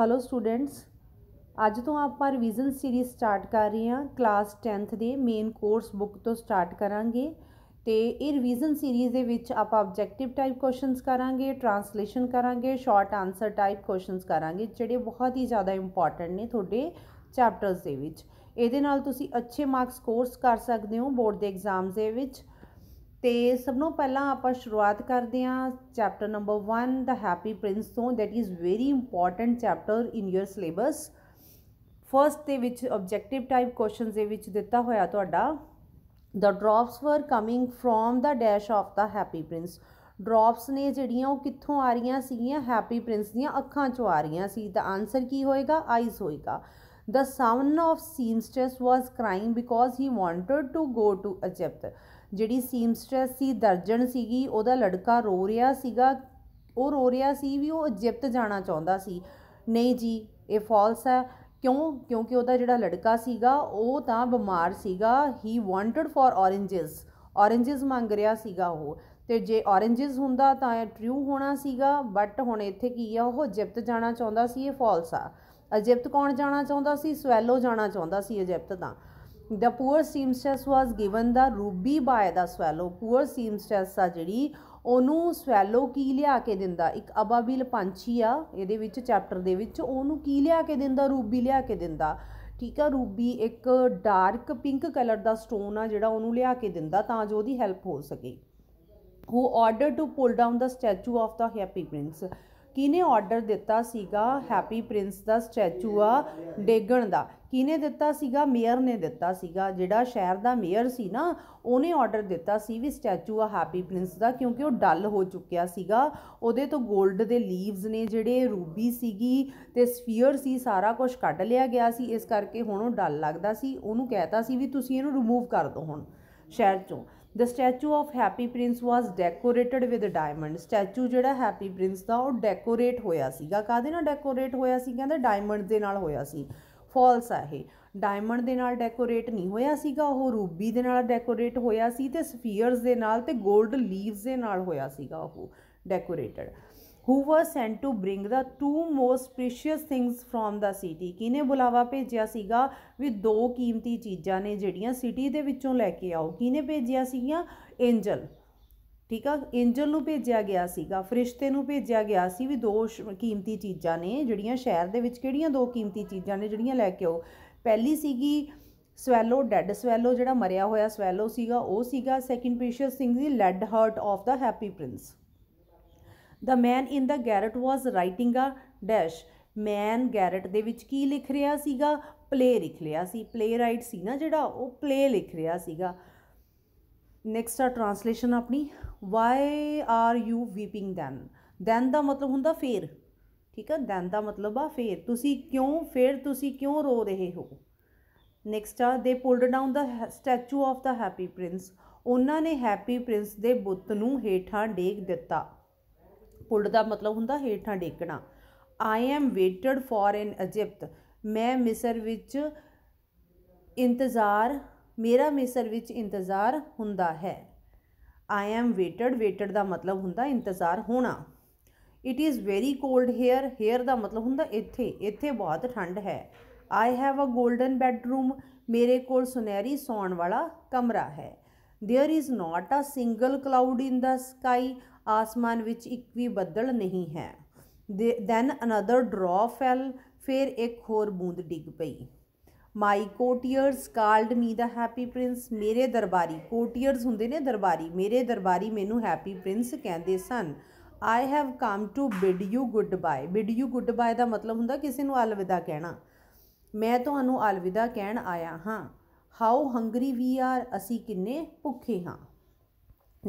hello students ਅੱਜ ਤੋਂ ਆਪਾਂ ਰਿਵੀਜ਼ਨ ਸੀਰੀਜ਼ ਸਟਾਰਟ ਕਰ ਰਹੇ ਹਾਂ ਕਲਾਸ 10th ਦੇ ਮੇਨ ਕੋਰਸ ਬੁੱਕ ਤੋਂ ਸਟਾਰਟ ਕਰਾਂਗੇ ਤੇ ਇਹ ਰਿਵੀਜ਼ਨ ਸੀਰੀਜ਼ ਦੇ ਵਿੱਚ ਆਪਾਂ ਆਬਜੈਕਟਿਵ ਟਾਈਪ ਕੁਐਸਚਨਸ ਕਰਾਂਗੇ ਟਰਾਂਸਲੇਸ਼ਨ ਕਰਾਂਗੇ ਸ਼ਾਰਟ ਆਨਸਰ ਟਾਈਪ ਕੁਐਸਚਨਸ ਕਰਾਂਗੇ ਜਿਹੜੇ ਬਹੁਤ ਹੀ ਜ਼ਿਆਦਾ ਇੰਪੋਰਟੈਂਟ ਨੇ ਤੁਹਾਡੇ ਚੈਪਟਰਸ ਦੇ ਵਿੱਚ ਇਹਦੇ ਨਾਲ ਤੁਸੀਂ ਅੱਛੇ ਮਾਰਕਸ ਸਕੋਰਸ ਕਰ ਸਕਦੇ ਹੋ ਬੋਰਡ ਦੇ ਐਗਜ਼ਾਮਸ ਦੇ ਵਿੱਚ ਤੇ ਸਭ ਤੋਂ ਪਹਿਲਾਂ ਆਪਾਂ ਸ਼ੁਰੂਆਤ ਕਰਦੇ ਹਾਂ ਚੈਪਟਰ ਨੰਬਰ 1 ਦਾ ਹੈਪੀ ਪ੍ਰਿੰਸ ਤੋਂ that is very important chapter in your syllabus first ਦੇ ਵਿੱਚ ਆਬਜੈਕਟਿਵ ਟਾਈਪ ਕੁਐਸਚਨਸ ਦੇ ਵਿੱਚ ਦਿੱਤਾ ਹੋਇਆ ਤੁਹਾਡਾ the drops were coming from the dash of the happy Prince drops ਨੇ ਜਿਹੜੀਆਂ ਉਹ ਕਿੱਥੋਂ ਆ ਰਹੀਆਂ ਸੀਗੀਆਂ ਹੈਪੀ ਪ੍ਰਿੰਸ ਦੀਆਂ ਅੱਖਾਂ ਚੋਂ ਆ ਰਹੀਆਂ ਸੀ ਤਾਂ ਆਨਸਰ ਕੀ ਹੋਏਗਾ ਆਈਜ਼ ਹੋਏਗਾ the sound of seamstress was crying because he wanted to go to Egypt ਜਿਹੜੀ ਸੀਮਸਟ੍ਰੈਸ ਸੀ ਦਰਜਣ ਸੀਗੀ ਉਹਦਾ ਲੜਕਾ ਰੋ ਰਿਹਾ ਸੀਗਾ ਉਹ ਰੋ ਰਿਹਾ ਸੀ ਵੀ ਉਹ ਇਜਿਪਟ ਜਾਣਾ ਚਾਹੁੰਦਾ ਸੀ ਨਹੀਂ ਜੀ ਇਹ ਫਾਲਸ ਹੈ ਕਿਉਂ ਕਿਉਂਕਿ ਉਹਦਾ ਜਿਹੜਾ ਲੜਕਾ ਸੀਗਾ ਉਹ ਤਾਂ ਬਿਮਾਰ ਸੀਗਾ ਹੀ ਵਾਂਟਡ ਫਾਰ ਔਰੇਂਜਸ ਔਰੇਂਜਸ ਮੰਗ ਰਿਹਾ ਸੀਗਾ ਉਹ ਤੇ ਜੇ ਔਰੇਂਜਸ ਹੁੰਦਾ ਤਾਂ ਇਹ ਟਰੂ ਹੋਣਾ ਸੀਗਾ ਬਟ ਹੁਣ ਇੱਥੇ ਕੀ ਆ ਉਹ ਇਜਿਪਟ ਜਾਣਾ ਚਾਹੁੰਦਾ ਸੀ ਇਹ ਫਾਲਸ ਆ ਇਜਿਪਟ ਕੌਣ ਜਾਣਾ ਚਾਹੁੰਦਾ ਸੀ ਸਵੈਲੋ ਜਾਣਾ ਚਾਹੁੰਦਾ ਸੀ ਇਜਿਪਟ ਤਾਂ the poor seamstress was given the ruby by the swallow poor seamstress ਆ ਜਿਹੜੀ ਉਹਨੂੰ ਸਵੈਲੋ ਕੀ ਲਿਆ ਕੇ ਦਿੰਦਾ ਇੱਕ ਅਬਾਬਿਲ ਪੰਛੀ ਆ ਇਹਦੇ ਵਿੱਚ ਚੈਪਟਰ ਦੇ ਵਿੱਚ ਉਹਨੂੰ ਕੀ ਲਿਆ ਕੇ ਦਿੰਦਾ ਰੂਬੀ ਲਿਆ ਕੇ ਦਿੰਦਾ ਠੀਕ ਆ ਰੂਬੀ ਇੱਕ ਡਾਰਕ ਪਿੰਕ ਕਲਰ ਦਾ ਸਟੋਨ ਆ ਜਿਹੜਾ ਉਹਨੂੰ ਲਿਆ ਕੇ ਦਿੰਦਾ ਤਾਂ ਜੋ ਉਹਦੀ ਹੈਲਪ ਹੋ ਸਕੇ who order to pull down the statue of the happy Prince ਕਿਹਨੇ ਆਰਡਰ ਦਿੱਤਾ ਸੀਗਾ ਹੈਪੀ ਪ੍ਰਿੰਸ ਦਾ ਸਟੈਚੂ ਆ ਡੇਗਣ ਦਾ ਕਿਹਨੇ ਦਿੱਤਾ ਸੀਗਾ ਮੇਅਰ ਨੇ ਦਿੱਤਾ ਸੀਗਾ ਜਿਹੜਾ ਸ਼ਹਿਰ ਦਾ ਮੇਅਰ ਸੀ ਨਾ ਉਹਨੇ ਆਰਡਰ ਦਿੱਤਾ ਸੀ ਵੀ ਸਟੈਚੂ ਆ ਹੈਪੀ ਪ੍ਰਿੰਸ ਦਾ ਕਿਉਂਕਿ ਉਹ ਡਲ ਹੋ ਚੁੱਕਿਆ ਸੀਗਾ ਉਹਦੇ ਤੋਂ 골ਡ ਦੇ ਲੀਵਸ ਨੇ ਜਿਹੜੇ ਰੂਬੀ ਸੀਗੀ ਤੇ ਸਫੀਅਰ ਸੀ ਸਾਰਾ ਕੁਝ ਕੱਢ ਲਿਆ ਗਿਆ ਸੀ ਇਸ ਕਰਕੇ ਹੁਣ ਉਹ ਡਲ ਲੱਗਦਾ ਸੀ ਉਹਨੂੰ ਕਹਿਤਾ ਸੀ ਵੀ ਤੁਸੀਂ ਇਹਨੂੰ ਰਿਮੂਵ ਕਰ ਦਿਓ ਹੁਣ ਸ਼ਹਿਰ ਚੋਂ the statue of happy Prince was decorated with diamond statue ਜਿਹੜਾ ਹੈਪੀ ਪ੍ਰਿੰਸ ਦਾ ਉਹ ਡੈਕੋਰੇਟ ਹੋਇਆ ਸੀਗਾ ਕਾਦੇ ਨਾਲ ਡੈਕੋਰੇਟ ਹੋਇਆ ਸੀ ਕਹਿੰਦੇ ਡਾਇਮੰਡ ਦੇ ਨਾਲ ਹੋਇਆ ਸੀ ਫਾਲਸ ਆ ਇਹ ਡਾਇਮੰਡ ਦੇ ਨਾਲ ਡੈਕੋਰੇਟ ਨਹੀਂ ਹੋਇਆ ਸੀਗਾ ਉਹ ਰੂਬੀ ਦੇ ਨਾਲ ਡੈਕੋਰੇਟ ਹੋਇਆ ਸੀ ਤੇ ਸਫੀਅਰਸ ਦੇ ਨਾਲ ਤੇ 골ਡ ਲੀਵਸ ਦੇ ਨਾਲ ਹੋਇਆ ਸੀਗਾ ਉਹ decorated who was sent to bring the two most precious things from the city ਕਿਨੇ ਬੁਲਾਵਾ ਭੇਜਿਆ ਸੀਗਾ ਵੀ ਦੋ ਕੀਮਤੀ ਚੀਜ਼ਾਂ ਨੇ ਜਿਹੜੀਆਂ ਸਿਟੀ ਦੇ ਵਿੱਚੋਂ ਲੈ ਕੇ ਆਓ ਕਿਨੇ ਭੇਜਿਆ ਸੀਗੀਆਂ ਐਂਜਲ ਠੀਕ ਆ ਐਂਜਲ ਨੂੰ ਭੇਜਿਆ ਗਿਆ ਸੀਗਾ ਫਰਿਸ਼ਤੇ ਨੂੰ ਭੇਜਿਆ ਗਿਆ ਸੀ ਵੀ ਦੋ ਕੀਮਤੀ ਚੀਜ਼ਾਂ ਨੇ ਜਿਹੜੀਆਂ ਸ਼ਹਿਰ ਦੇ ਵਿੱਚ ਕਿਹੜੀਆਂ ਦੋ ਕੀਮਤੀ ਚੀਜ਼ਾਂ ਨੇ ਜਿਹੜੀਆਂ ਲੈ ਕੇ ਆਓ ਪਹਿਲੀ ਸੀਗੀ ਸਵੈਲੋ ਡੈਡ ਸਵੈਲੋ ਜਿਹੜਾ ਮਰਿਆ ਹੋਇਆ ਸਵੈਲੋ ਸੀਗਾ ਉਹ ਸੀਗਾ ਸੈਕਿੰਡ ਪ੍ਰੀਸ਼ੀਅਸ ਥਿੰਗ ਸੀ lead heart of the happy Prince ਦਾ man in the garret was writing a dash man garret ਦੇ ਵਿੱਚ ਕੀ ਲਿਖ ਰਿਹਾ ਸੀਗਾ ਪਲੇ ਲਿਖ ਰਿਹਾ ਸੀ ਪਲੇ ਰਾਈਟ ਸੀ ਨਾ ਜਿਹੜਾ ਉਹ ਪਲੇ ਲਿਖ ਰਿਹਾ ਸੀਗਾ ਨੈਕਸਟ ਆ ਟ੍ਰਾਂਸਲੇਸ਼ਨ ਆਪਣੀ why are you weeping then then ਦਾ ਮਤਲਬ ਹੁੰਦਾ ਫੇਰ ਠੀਕ ਆ ਦੈਨ ਦਾ ਮਤਲਬ ਆ ਫੇਰ ਤੁਸੀਂ ਕਿਉਂ ਫੇਰ ਤੁਸੀਂ ਕਿਉਂ ਰੋ ਰਹੇ ਹੋ ਨੈਕਸਟ ਆ they pulled down the statue of the happy Prince ਉਹਨਾਂ ਨੇ ਹੈਪੀ ਪ੍ਰਿੰਸ ਦੇ ਬੁੱਤ ਨੂੰ ਹੇਠਾਂ ਡੇਗ ਦਿੱਤਾ ਪੁੱਡ ਦਾ ਮਤਲਬ ਹੁੰਦਾ ਹੇਠਾਂ ਡੇਕਣਾ I am waited for in Egypt ਮੈਂ ਮਿਸਰ ਵਿੱਚ ਇੰਤਜ਼ਾਰ ਮੇਰਾ ਮਿਸਰ ਵਿੱਚ ਇੰਤਜ਼ਾਰ ਹੁੰਦਾ ਹੈ ਆਈ ਐਮ ਵੇਟਡ ਵੇਟਡ ਦਾ ਮਤਲਬ ਹੁੰਦਾ ਇੰਤਜ਼ਾਰ ਹੋਣਾ it is very cold here here ਦਾ ਮਤਲਬ ਹੁੰਦਾ ਇੱਥੇ ਇੱਥੇ ਬਹੁਤ ਠੰਡ ਹੈ I have a golden bedroom ਮੇਰੇ ਕੋਲ ਸੁਨਹਿਰੀ ਸੌਣ ਵਾਲਾ ਕਮਰਾ ਹੈ there is not a single cloud in the sky ਆਸਮਾਨ ਵਿੱਚ ਇੱਕ ਵੀ ਬੱਦਲ ਨਹੀਂ ਹੈ ਦੈਨ ਅਨਦਰ ਡਰਾ ਫੈਲ ਫਿਰ ਇੱਕ ਹੋਰ ਬੂੰਦ ਡਿੱਗ ਪਈ my courtiers called me the happy prince ਮੇਰੇ ਦਰਬਾਰੀ ਕੋਟੀਅਰਸ ਹੁੰਦੇ ਨੇ ਦਰਬਾਰੀ ਮੇਰੇ ਦਰਬਾਰੀ ਮੈਨੂੰ ਹੈਪੀ ਪ੍ਰਿੰਸ ਕਹਿੰਦੇ ਸਨ I have come to bid you goodbye bid you goodbye ਦਾ ਮਤਲਬ ਹੁੰਦਾ ਕਿਸੇ ਨੂੰ ਅਲਵਿਦਾ ਕਹਿਣਾ ਮੈਂ ਤੁਹਾਨੂੰ ਅਲਵਿਦਾ ਕਹਿਣ ਆਇਆ ਹਾਂ ਹਾਊ ਹੰਗਰੀ ਵੀ ਆਰ ਅਸੀਂ ਕਿੰਨੇ ਭੁੱਖੇ ਹਾਂ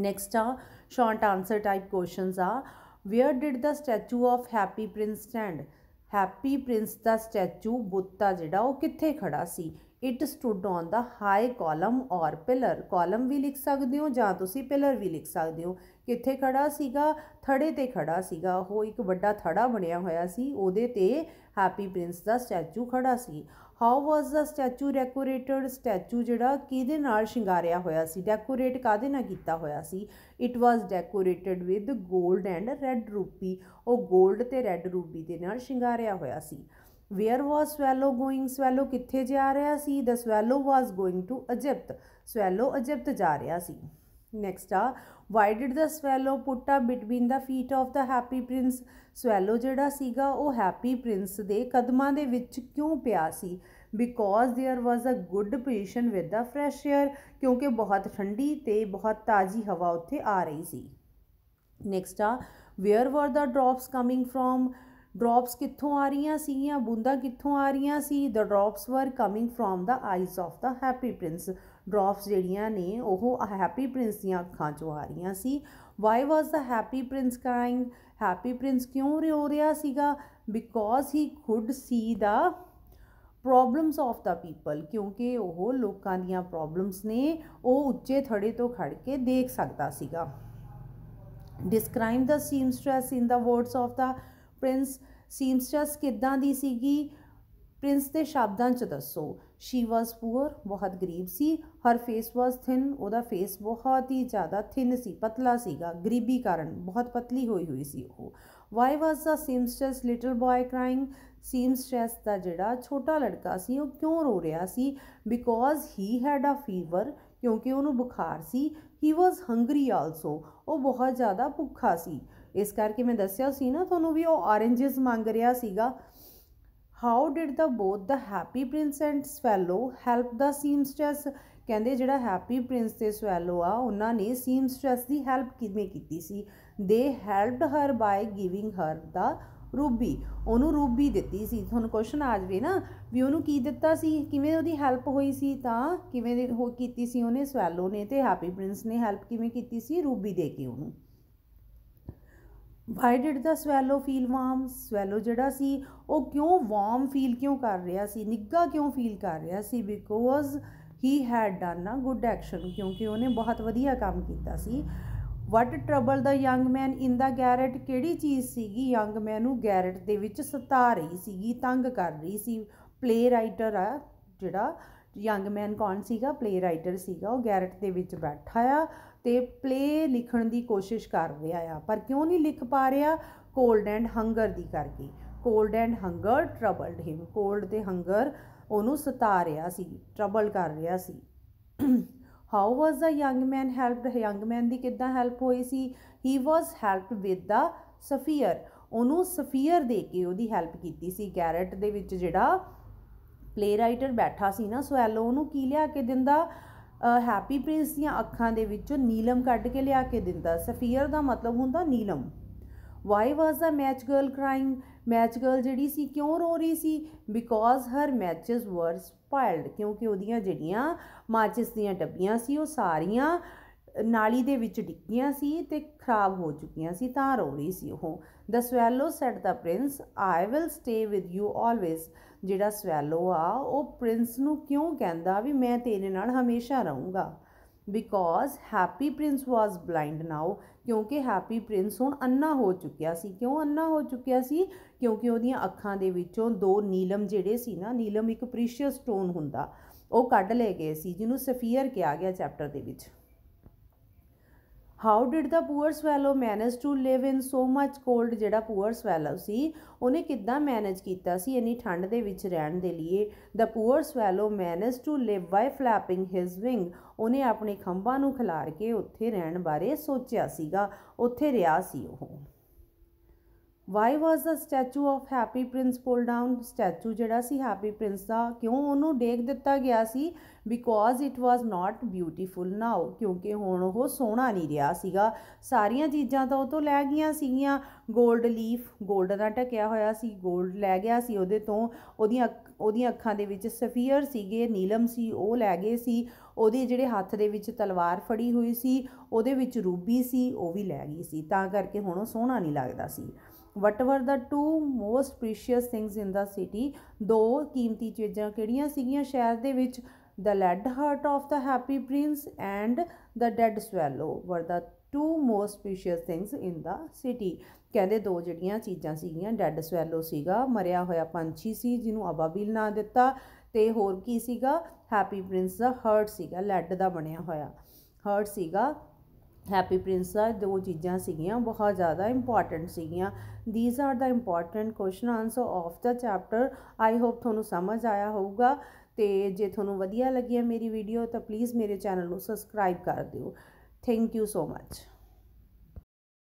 ਨੈਕਸਟ ਆ ਸ਼ਾਰਟ ਆਨਸਰ ਟਾਈਪ ਕੁਐਸਚਨਸ ਆ where did the statue of happy prince stand happy Prince ਦਾ ਸਟੈਚੂ ਬੁੱਤਾ ਜਿਹੜਾ ਉਹ ਕਿੱਥੇ ਖੜਾ ਸੀ it stood on the high column or pillar column ਵੀ ਲਿਖ ਸਕਦੇ ਹੋ ਜਾਂ ਤੁਸੀਂ ਪਿਲਰ ਵੀ ਲਿਖ ਸਕਦੇ ਹੋ ਕਿੱਥੇ ਖੜਾ ਸੀਗਾ ਥੜੇ ਤੇ ਖੜਾ ਸੀਗਾ ਉਹ ਇੱਕ ਵੱਡਾ ਥੜਾ ਬਣਿਆ ਹੋਇਆ ਸੀ ਉਹਦੇ ਤੇ ਹੈਪੀ ਪ੍ਰਿੰਸ ਦਾ ਸਟੈਚੂ ਖੜਾ ਸੀ how was the statue decorated statue ਜਿਹੜਾ ਕਿਹਦੇ ਨਾਲ ਸ਼ਿੰਗਾਰਿਆ ਹੋਇਆ ਸੀ ਡੈਕੋਰੇਟ ਕਾਦੇ ਨਾਲ ਕੀਤਾ ਹੋਇਆ ਸੀ ਇਟ ਵਾਸ ਡੈਕੋਰੇਟਡ ਵਿਦ 골ਡ ਐਂਡ ਰੈੱਡ ਰੂਪੀ ਉਹ 골ਡ ਤੇ ਰੈੱਡ ਰੂਪੀ ਦੇ ਨਾਲ ਸ਼ਿੰਗਾਰਿਆ ਹੋਇਆ ਸੀ where was swallow going swallow ਕਿੱਥੇ ਜਾ ਰਿਹਾ ਸੀ the swallow was going to Egypt swallow Egypt ਜਾ ਰਿਹਾ ਸੀ ਨੈਕਸਟ ਆ why did the swallow put a between the feet of the happy prince swallow ਜਿਹੜਾ ਸੀਗਾ ਉਹ ਹੈਪੀ ਪ੍ਰਿੰਸ ਦੇ ਕਦਮਾਂ ਦੇ ਵਿੱਚ ਕਿਉਂ ਪਿਆ ਸੀ because there was a good position with the fresh air ਕਿਉਂਕਿ ਬਹੁਤ ਠੰਡੀ ਤੇ ਬਹੁਤ ਤਾਜ਼ੀ ਹਵਾ ਉੱਥੇ ਆ ਰਹੀ ਸੀ ਨੈਕਸਟ ਆ where were the drops coming from drops ਕਿੱਥੋਂ ਆ ਰਹੀਆਂ ਸੀਗੀਆਂ ਬੂੰਦਾ ਕਿੱਥੋਂ ਆ ਰਹੀਆਂ ਸੀ the drops were coming from the eyes of the happy Prince drops ਜਿਹੜੀਆਂ ਨੇ ਉਹ ਹੈਪੀ ਪ੍ਰਿੰਸ ਦੀਆਂ ਅੱਖਾਂ 'ਚੋਂ ਆ ਰਹੀਆਂ ਸੀ why was the happy prince crying happy prince ਕਿਉਂ ਰੋ ਰਿਹਾ ਸੀਗਾ because he could see the problems of the people ਕਿਉਂਕਿ ਉਹ ਲੋਕਾਂ ਦੀਆਂ ਪ੍ਰੋਬਲਮਸ ਨੇ ਉਹ ਉੱਚੇ ਥੜੇ ਤੋਂ ਖੜ ਕੇ ਦੇਖ ਸਕਦਾ ਸੀਗਾ describe the seamstress in the words of the prince seamstress ਕਿੱਦਾਂ ਦੀ ਸੀਗੀ ਪ੍ਰਿੰਸ ਦੇ ਸ਼ਬਦਾਂ 'ਚ ਦੱਸੋ ਸ਼ੀ ਵਾਸ ਪੂਰ ਬਹੁਤ ਗਰੀਬ ਸੀ ਹਰ ਫੇਸ ਵਾਸ ਥਿਨ ਉਹਦਾ ਫੇਸ ਬਹੁਤ ਹੀ ਜ਼ਿਆਦਾ ਥਿਨ ਸੀ ਪਤਲਾ ਸੀਗਾ ਗਰੀਬੀ ਕਾਰਨ ਬਹੁਤ ਪਤਲੀ ਹੋਈ ਹੋਈ ਸੀ ਉਹ why was the seamstress little boy crying seamstress ਦਾ ਜਿਹੜਾ ਛੋਟਾ ਲੜਕਾ ਸੀ ਉਹ ਕਿਉਂ ਰੋ ਰਿਹਾ ਸੀ because he had a fever ਕਿਉਂਕਿ ਉਹਨੂੰ ਬੁਖਾਰ ਸੀ ਹੀ ਵਾਸ ਹੰਗਰੀ ਆਲਸੋ ਉਹ ਬਹੁਤ ਜ਼ਿਆਦਾ ਭੁੱਖਾ ਸੀ ਇਸ ਕਰਕੇ ਮੈਂ ਦੱਸਿਆ ਸੀ ਨਾ ਤੁਹਾਨੂੰ ਵੀ ਉਹ ਔਰੇਂਜਸ ਮੰਗ ਰਿਹਾ ਸੀਗਾ how did the both the happy prince and swallow help the seamstress ਕਹਿੰਦੇ ਜਿਹੜਾ ਹੈਪੀ ਪ੍ਰਿੰਸ ਤੇ ਸਵੈਲੋ ਆ ਉਹਨਾਂ ਨੇ ਸੀਮਸਟ੍ਰੈਸ ਦੀ ਹੈਲਪ ਕਿਵੇਂ ਕੀਤੀ ਸੀ they helped her by giving her the ruby ਉਹਨੂੰ ਰੂਬੀ ਦਿੱਤੀ ਸੀ ਤੁਹਾਨੂੰ ਕੁਐਸਚਨ ਆ ਜਵੇ ਨਾ ਵੀ ਉਹਨੂੰ ਕੀ ਦਿੱਤਾ ਸੀ ਕਿਵੇਂ ਉਹਦੀ ਹੈਲਪ ਹੋਈ ਸੀ ਤਾਂ ਕਿਵੇਂ ਹੋ ਕੀਤੀ ਸੀ ਉਹਨੇ ਸਵੈਲੋ ਨੇ ਤੇ ਹੈਪੀ ਪ੍ਰਿੰਸ ਨੇ ਹੈਲਪ ਕਿਵੇਂ ਕੀਤੀ ਸੀ ਰੂਬੀ ਦੇ ਕੇ ਉਹਨੂੰ why did the swallow feel warm swallow ਜਿਹੜਾ ਸੀ ਉਹ ਕਿਉਂ ਵਾਰਮ ਫੀਲ ਕਿਉਂ ਕਰ ਰਿਹਾ ਸੀ ਨਿੱਗਾ ਕਿਉਂ ਫੀਲ ਕਰ ਰਿਹਾ ਸੀ because he had done a good action ਕਿਉਂਕਿ ਉਹਨੇ ਬਹੁਤ ਵਧੀਆ ਕੰਮ ਕੀਤਾ ਸੀ ਵਾਟ trouble the young man in the ਗੈਰਟ ਕਿਹੜੀ ਚੀਜ਼ ਸੀਗੀ ਯੰਗ ਮੈਨ ਨੂੰ ਗੈਰਟ ਦੇ ਵਿੱਚ ਸਤਾ ਰਹੀ ਸੀਗੀ ਤੰਗ ਕਰ ਰਹੀ ਸੀ ਪਲੇ ਰਾਈਟਰ ਆ ਜਿਹੜਾ ਯੰਗ ਮੈਨ ਕੌਣ ਸੀਗਾ ਪਲੇ ਰਾਈਟਰ ਸੀਗਾ ਉਹ ਗੈਰਟ ਦੇ ਵਿੱਚ ਬੈਠਾ ਆ ਤੇ ਪਲੇ ਲਿਖਣ ਦੀ ਕੋਸ਼ਿਸ਼ ਕਰ ਰਿਹਾ ਆ ਪਰ ਕਿਉਂ ਨਹੀਂ ਲਿਖ ਪਾ ਰਿਹਾ ਕੋਲਡ ਐਂਡ ਹੰਗਰ ਦੀ ਕਰਕੇ cold and hunger troubled him cold ਤੇ ਹੰਗਰ ਉਹਨੂੰ ਸਤਾ ਰਿਹਾ ਸੀ ਟਰਬਲ ਕਰ ਰਿਹਾ ਸੀ how was the young man helped young man ਦੀ ਕਿੱਦਾਂ ਹੈਲਪ ਹੋਈ ਸੀ he was helped with the sapphire ਉਹਨੂੰ ਸਫੀਅਰ ਦੇ ਕੇ ਉਹਦੀ ਹੈਲਪ ਕੀਤੀ ਸੀ ਗੈਰਟ ਦੇ ਵਿੱਚ ਜਿਹੜਾ ਪਲੇ ਰਾਈਟਰ ਬੈਠਾ ਸੀ ਨਾ ਸਵੈਲੋ ਉਹਨੂੰ ਕੀ ਲਿਆ ਕੇ ਦਿੰਦਾ ਹੈਪੀ ਪ੍ਰਿੰਸ ਦੀਆਂ ਅੱਖਾਂ ਦੇ ਵਿੱਚੋਂ ਨੀਲਮ ਕੱਢ ਕੇ ਲਿਆ ਕੇ ਦਿੰਦਾ ਸਫੀਅਰ ਦਾ ਮਤਲਬ ਹੁੰਦਾ ਨੀਲਮ why was the match girl crying match girl ਜਿਹੜੀ ਸੀ ਕਿਉਂ ਰੋ ਰਹੀ ਸੀ ਬਿਕੋਜ਼ ਹਰ ਮੈਚਸ ਵਰ ਸਪਾਇਲਡ ਕਿਉਂਕਿ ਉਹਦੀਆਂ ਜਿਹੜੀਆਂ ਮੈਚਸ ਦੀਆਂ ਡੱਬੀਆਂ ਸੀ ਉਹ ਸਾਰੀਆਂ ਨਾਲੀ ਦੇ ਵਿੱਚ ਡਿੱਗੀਆਂ ਸੀ ਤੇ ਖਰਾਬ ਹੋ ਚੁੱਕੀਆਂ ਸੀ ਤਾਂ ਰੋ ਰਹੀ ਸੀ ਉਹ the swallow said the prince I will stay with you always ਜਿਹੜਾ ਸਵੈਲੋ ਆ ਉਹ ਪ੍ਰਿੰਸ ਨੂੰ ਕਿਉਂ ਕਹਿੰਦਾ ਵੀ ਮੈਂ ਤੇਰੇ ਨਾਲ ਹਮੇਸ਼ਾ ਰਹੂੰਗਾ because happy Prince was blind now ਕਿਉਂਕਿ ਹੈਪੀ ਪ੍ਰਿੰਸ ਹੁਣ ਅੰਨਾ ਹੋ ਚੁੱਕਿਆ ਸੀ ਕਿਉਂ ਅੰਨਾ ਹੋ ਚੁੱਕਿਆ ਸੀ ਕਿਉਂਕਿ ਉਹਦੀਆਂ ਅੱਖਾਂ ਦੇ ਵਿੱਚੋਂ ਦੋ ਨੀਲਮ ਜਿਹੜੇ ਸੀ ਨਾ ਨੀਲਮ ਇੱਕ ਪ੍ਰੀਸ਼ੀਅਸ ਸਟੋਨ ਹੁੰਦਾ ਉਹ ਕੱਢ ਲਏ ਗਏ ਸੀ ਜਿਹਨੂੰ ਸਫੀਅਰ ਕਿਹਾ ਗਿਆ ਚੈਪਟਰ ਦੇ ਵਿੱਚ how did the poor swallow manage to live in so much cold ਜਿਹੜਾ ਪੂਅਰ ਸਵੈਲੋ ਸੀ ਉਹਨੇ ਕਿੱਦਾਂ ਮੈਨੇਜ ਕੀਤਾ ਸੀ ਇੰਨੀ ਠੰਡ ਦੇ ਵਿੱਚ ਰਹਿਣ ਦੇ ਲਈ the poor swallow manage to live by flapping his wing ਉਹਨੇ ਆਪਣੇ ਖੰਭਾਂ ਨੂੰ ਖਿਲਾਰ ਕੇ ਉੱਥੇ ਰਹਿਣ ਬਾਰੇ ਸੋਚਿਆ ਸੀਗਾ ਉੱਥੇ ਰਿਹਾ ਸੀ ਉਹ why was the statue of happy prince pull down statue ਜਿਹੜਾ ਸੀ ਹੈਪੀ ਪ੍ਰਿੰਸ ਦਾ ਕਿਉਂ ਉਹਨੂੰ ਡੇਕ ਦਿੱਤਾ ਗਿਆ ਸੀ because it was not beautiful now ਕਿਉਂਕਿ ਹੁਣ ਉਹ ਸੋਹਣਾ ਨਹੀਂ ਰਿਹਾ ਸੀਗਾ ਸਾਰੀਆਂ ਚੀਜ਼ਾਂ ਤਾਂ ਉਹ ਤੋਂ ਲੈ ਗਈਆਂ ਸੀਗੀਆਂ 골ਡ ਲੀਫ 골ਡ ਨਾਲ ਟਕਿਆ ਹੋਇਆ ਸੀ 골ਡ ਲੈ ਗਿਆ ਸੀ ਉਹਦੇ ਤੋਂ ਉਹਦੀਆਂ ਉਹਦੀਆਂ ਅੱਖਾਂ ਦੇ ਵਿੱਚ ਸਫੀਅਰ ਸੀਗੇ ਨੀਲਮ ਸੀ ਉਹ ਲੈ ਗਏ ਸੀ ਉਹਦੇ ਜਿਹੜੇ ਹੱਥ ਦੇ ਵਿੱਚ ਤਲਵਾਰ ਫੜੀ ਹੋਈ ਸੀ ਉਹਦੇ ਵਿੱਚ ਰੂਬੀ ਸੀ ਉਹ ਵੀ ਲੈ ਗਈ ਸੀ ਤਾਂ ਕਰਕੇ ਹੁਣ ਉਹ ਸੋਹਣਾ ਨਹੀਂ ਲੱਗਦਾ ਸੀ what were the two most precious things in the city ਦੋ ਕੀਮਤੀ ਚੀਜ਼ਾਂ ਕਿਹੜੀਆਂ ਸੀਗੀਆਂ ਸ਼ਹਿਰ ਦੇ ਵਿੱਚ the lead heart of the happy prince and the dead swallow were the two most precious things in the city ਕਹਿੰਦੇ ਦੋ ਜਿਹੜੀਆਂ ਚੀਜ਼ਾਂ ਸੀਗੀਆਂ ਡੈਡ ਸਵੈਲੋ ਸੀਗਾ ਮਰਿਆ ਹੋਇਆ ਪੰਛੀ ਸੀ ਜਿਹਨੂੰ ਅਬਾਬਿਲ ਨਾ ਦਿੱਤਾ ਤੇ ਹੋਰ ਕੀ ਸੀਗਾ ਹੈਪੀ ਪ੍ਰਿੰਸ ਦਾ ਹਰਟ ਸੀਗਾ ਲੈਡ ਦਾ ਬਣਿਆ ਹੋਇਆ ਹਰਟ ਸੀਗਾ ਹੈਪੀ ਪ੍ਰਿੰਸ ਦਾ ਦੋ ਚੀਜ਼ਾਂ ਸੀਗੀਆਂ ਬਹੁਤ ਜ਼ਿਆਦਾ ਇੰਪੋਰਟੈਂਟ ਸੀਗੀਆਂ these are the important question answer of the chapter I hope ਤੁਹਾਨੂੰ ਸਮਝ ਆਇਆ ਹੋਊਗਾ ਤੇ ਜੇ ਤੁਹਾਨੂੰ ਵਧੀਆ ਲੱਗੀ ਹੈ ਮੇਰੀ ਵੀਡੀਓ ਤਾਂ ਪਲੀਜ਼ ਮੇਰੇ ਚੈਨਲ ਨੂੰ ਸਬਸਕ੍ਰਾਈਬ ਕਰ ਦਿਓ ਥੈਂਕ ਯੂ ਸੋ ਮੱਚ